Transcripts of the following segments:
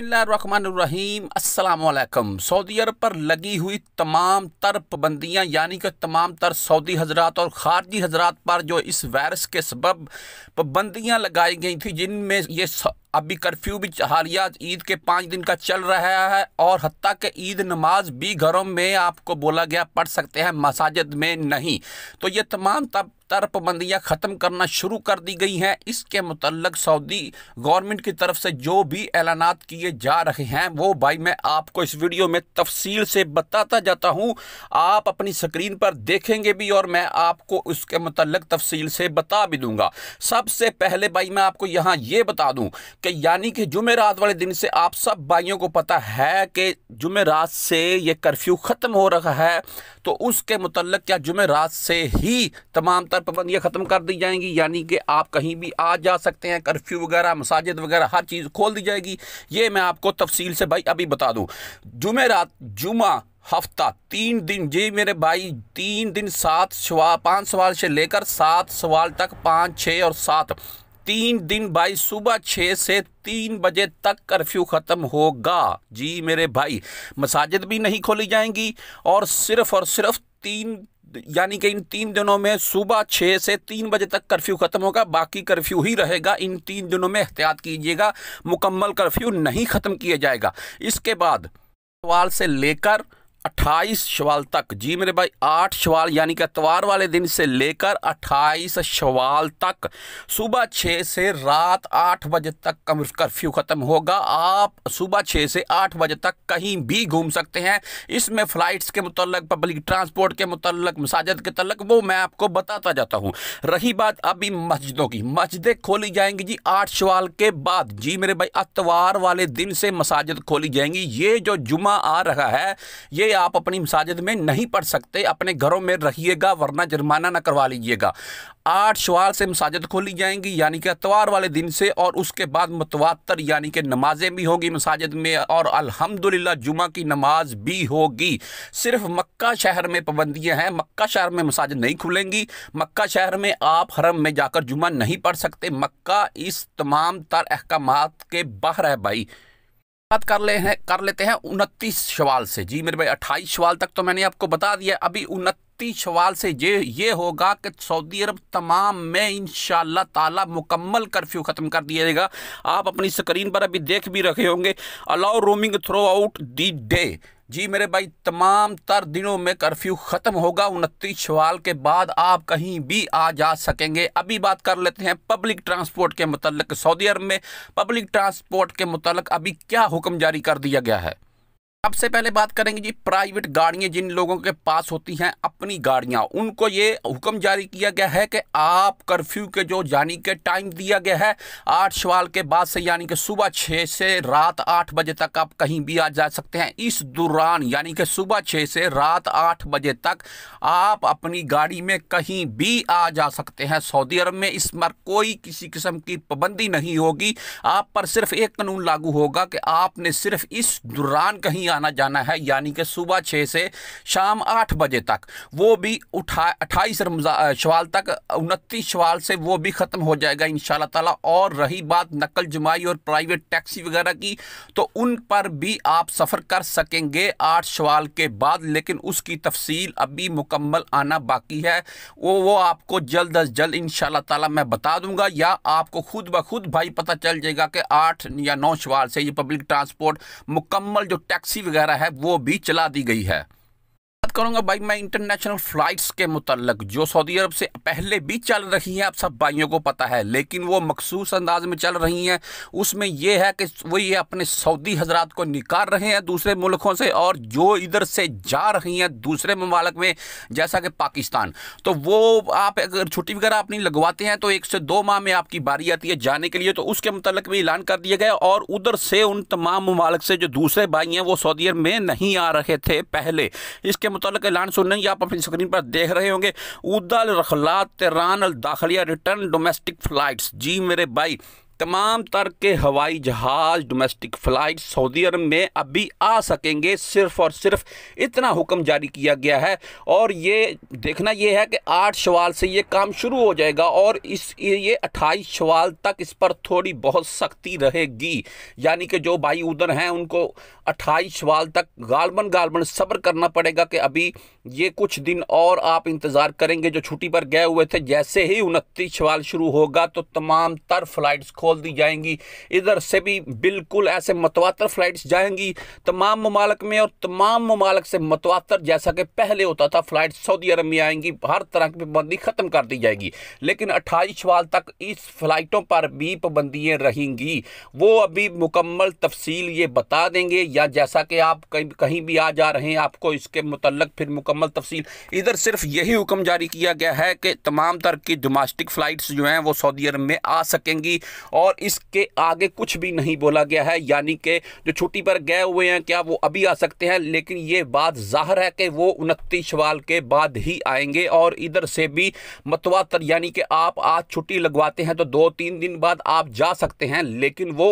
اللہ الرحمن الرحیم السلام علیکم سعودی عرب پر لگی ہوئی تمام تر پابندیاں یعنی کہ تمام تر سعودی حضرات اور خارجی حضرات پر جو اس وائرس کے سبب پابندیاں لگائی گئی تھیں جن میں یہ ابھی کرفیو بھی حالیہ عید کے پانچ دن کا چل رہا ہے اور حتیٰ کہ عید نماز بھی گھروں میں آپ کو بولا گیا پڑھ سکتے ہیں مساجد میں نہیں تو یہ تمام تب تر پابندیاں ختم کرنا شروع کر دی گئی ہیں اس کے متعلق سعودی گورنمنٹ کی طرف سے جو بھی اعلانات کیے جا رہے ہیں وہ بھائی میں آپ کو اس ویڈیو میں تفصیل سے بتاتا جاتا ہوں آپ اپنی سکرین پر دیکھیں گے بھی اور میں آپ کو اس کے متعلق تفصیل سے بتا بھی دوں گا سب سے پہلے بھائی میں آپ کو یہاں یہ بتا دوں کہ یعنی کہ جمعہ رات والے دن سے آپ سب بھائیوں کو پتہ ہے کہ جمعہ رات سے یہ کرفیو ختم ہو رہا ہے تو اس کے متعلق کیا جمعہ رات سے ہی تمام تر پابندیاں ختم کر دی جائیں گی یعنی کہ آپ کہیں بھی آ جا سکتے ہیں کرفیو وغیرہ مساجد وغیرہ ہر چیز کھول دی جائے گی یہ میں آپ کو تفصیل سے بھائی ابھی بتا دوں جمعہ رات جمعہ ہفتہ تین دن جی میرے بھائی تین دن سات سوال پانچ سوال سے لے کر سات سوال تک پانچ چھ اور سات تین دن بھائی صبح چھ سے تین بجے تک کرفیو ختم ہوگا جی میرے بھائی مساجد بھی نہیں کھولی جائیں گی اور صرف اور صرف تین یعنی کہ ان تین دنوں میں صبح چھ سے تین بجے تک کرفیو ختم ہوگا باقی کرفیو ہی رہے گا ان تین دنوں میں احتیاط کیجیے گا مکمل کرفیو نہیں ختم کیا جائے گا اس کے بعد سوال سے لے کر اٹھائیس شوال تک جی میرے بھائی آٹھ شوال یعنی کہ اتوار والے دن سے لے کر اٹھائیس شوال تک صبح چھ سے رات آٹھ بجے تک کم کرفیو ختم ہوگا آپ صبح چھ سے آٹھ بجے تک کہیں بھی گھوم سکتے ہیں اس میں فلائٹس کے متعلق پبلک ٹرانسپورٹ کے متعلق مساجد کے تعلق وہ میں آپ کو بتاتا جاتا ہوں رہی بات ابھی مسجدوں کی مسجدیں کھولی جائیں گی جی آٹھ شوال کے بعد جی میرے بھائی اتوار والے دن سے مساجد کھولی جائیں گی یہ جو جمعہ آ رہا ہے یہ آپ اپنی مساجد میں نہیں پڑھ سکتے اپنے گھروں میں رہیے گا ورنہ جرمانہ نہ کروا لیجئے گا آٹھ شوال سے مساجد کھولی جائیں گی یعنی کہ اتوار والے دن سے اور اس کے بعد متواتر یعنی کہ نمازیں بھی ہوگی مساجد میں اور الحمدللہ جمعہ کی نماز بھی ہوگی صرف مکہ شہر میں پابندیاں ہیں مکہ شہر میں مساجد نہیں کھلیں گی مکہ شہر میں آپ حرم میں جا کر جمعہ نہیں پڑھ سکتے مکہ اس تمام تر احکامات کے باہر ہے بھائی بات کر لے ہیں کر لیتے ہیں انتیس شوال سے جی میرے بھائی اٹھائیس شوال تک تو میں نے آپ کو بتا دیا ابھی انتیس شوال سے یہ یہ ہوگا کہ سعودی عرب تمام میں انشاءاللہ تعالی مکمل کرفیو ختم کر دیا جائے گا آپ اپنی سکرین پر ابھی دیکھ بھی رکھے ہوں گے allow roaming throughout the day جی میرے بھائی تمام تر دنوں میں کرفیو ختم ہوگا انتیس شوال کے بعد آپ کہیں بھی آ جا سکیں گے ابھی بات کر لیتے ہیں پبلک ٹرانسپورٹ کے متعلق سعودی عرب میں پبلک ٹرانسپورٹ کے متعلق ابھی کیا حکم جاری کر دیا گیا ہے سب سے پہلے بات کریں گے جی پرائیویٹ گاڑیاں جن لوگوں کے پاس ہوتی ہیں اپنی گاڑیاں ان کو یہ حکم جاری کیا گیا ہے کہ آپ کرفیو کے جو یعنی کہ ٹائم دیا گیا ہے آٹھ شوال کے بعد سے یعنی کہ صبح چھ سے رات آٹھ بجے تک آپ کہیں بھی آ جا سکتے ہیں اس دوران یعنی کہ صبح چھ سے رات آٹھ بجے تک آپ اپنی گاڑی میں کہیں بھی آ جا سکتے ہیں سعودی عرب میں اس پر کوئی کسی قسم کی پابندی نہیں ہوگی آپ پر صرف ایک قانون لاگو ہوگا کہ آپ نے صرف اس دوران کہیں آنا جانا ہے یعنی کہ صبح چھ سے شام آٹھ بجے تک وہ بھی اٹھائیس شوال شوال تک سے وہ بھی ختم ہو جائے گا ان شاء اللہ تعالیٰ اور رہی بات نقل جمعی اور پرائیویٹ ٹیکسی وغیرہ کی تو ان پر بھی آپ سفر کر سکیں گے آٹھ شوال کے بعد لیکن اس کی تفصیل ابھی مکمل آنا باقی ہے وہ وہ آپ کو جلد از جلد ان شاء اللہ تعالیٰ میں بتا دوں گا یا آپ کو خود بخود بھائی پتہ چل جائے گا کہ آٹھ یا نو شوال سے یہ پبلک ٹرانسپورٹ مکمل جو ٹیکسی وغیرہ ہے وہ بھی چلا دی گئی ہے بات کروں گا بھائی میں انٹرنیشنل فلائٹس کے متعلق جو سعودی عرب سے پہلے بھی چل رہی ہیں آپ سب بھائیوں کو پتا ہے لیکن وہ مخصوص انداز میں چل رہی ہیں اس میں یہ ہے کہ وہ یہ اپنے سعودی حضرات کو نکال رہے ہیں دوسرے ملکوں سے اور جو ادھر سے جا رہی ہیں دوسرے ممالک میں جیسا کہ پاکستان تو وہ آپ اگر چھٹی وغیرہ لگواتے ہیں تو ایک سے دو ماہ میں آپ کی باری آتی ہے جانے کے لیے تو اس کے متعلق بھی اعلان کر دیا گیا اور ادھر سے ان تمام ممالک سے جو دوسرے بھائی ہیں وہ سعودی عرب میں نہیں آ رہے تھے پہلے اس کے متعلق اعلان سن رہے ہیں آپ اپنی سکرین پر دیکھ رہے ہوں گے اودال رخلات تیران الداخلیہ ریٹرن ڈومیسٹک فلائٹس جی میرے بھائی تمام تر کے ہوائی جہاز ڈومیسٹک فلائٹ سعودی عرب میں ابھی آ سکیں گے صرف اور صرف اتنا حکم جاری کیا گیا ہے اور یہ دیکھنا یہ ہے کہ آٹھ شوال سے یہ کام شروع ہو جائے گا اور اس یہ اٹھائیس شوال تک اس پر تھوڑی بہت سختی رہے گی یعنی کہ جو بائی ادھر ہیں ان کو اٹھائیس شوال تک غالباً غالباً صبر کرنا پڑے گا کہ ابھی یہ کچھ دن اور آپ انتظار کریں گے جو چھٹی پر گئے ہوئے تھے جیسے ہی انتیس شوال شروع ہوگا تو تمام تر فلائٹس کھول دی جائیں گی ادھر سے بھی بالکل ایسے متواتر فلائٹس جائیں گی تمام ممالک میں اور تمام ممالک سے متواتر جیسا کہ پہلے ہوتا تھا فلائٹس سعودی عرب میں آئیں گی ہر طرح کی پابندی ختم کر دی جائے گی لیکن اٹھائیس شوال تک اس فلائٹوں پر بھی پابندیاں رہیں گی وہ ابھی مکمل تفصیل یہ بتا دیں گے یا جیسا کہ آپ کہیں بھی آ جا رہے ہیں آپ کو اس کے متعلق پھر مکمل تفصیل ادھر صرف یہی حکم جاری کیا گیا ہے کہ تمام تر کی ڈوماسٹک فلائٹس جو ہیں وہ سعودی عرب میں آ سکیں گی اور اس کے آگے کچھ بھی نہیں بولا گیا ہے یعنی کہ جو چھٹی پر گئے ہوئے ہیں کیا وہ ابھی آ سکتے ہیں لیکن یہ بات ظاہر ہے کہ وہ شوال کے بعد ہی آئیں گے اور ادھر سے بھی متواتر یعنی کہ آپ آج چھٹی لگواتے ہیں تو دو تین دن بعد آپ جا سکتے ہیں لیکن وہ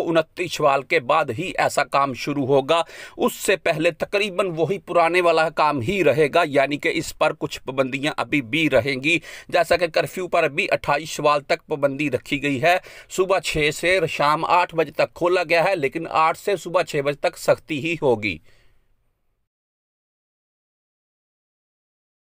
شوال کے بعد ہی ایسا کام شروع ہوگا اس سے پہلے تقریباً وہی پرانے والا کام ہی رہے گا یعنی کہ اس پر کچھ پابندیاں ابھی بھی رہیں گی جیسا کہ کرفیو پر بھی اٹھائیس شوال تک پابندی رکھی گئی ہے صبح چھ سے شام آٹھ بجے تک کھولا گیا ہے لیکن آٹھ سے صبح چھ بجے تک سختی ہی ہوگی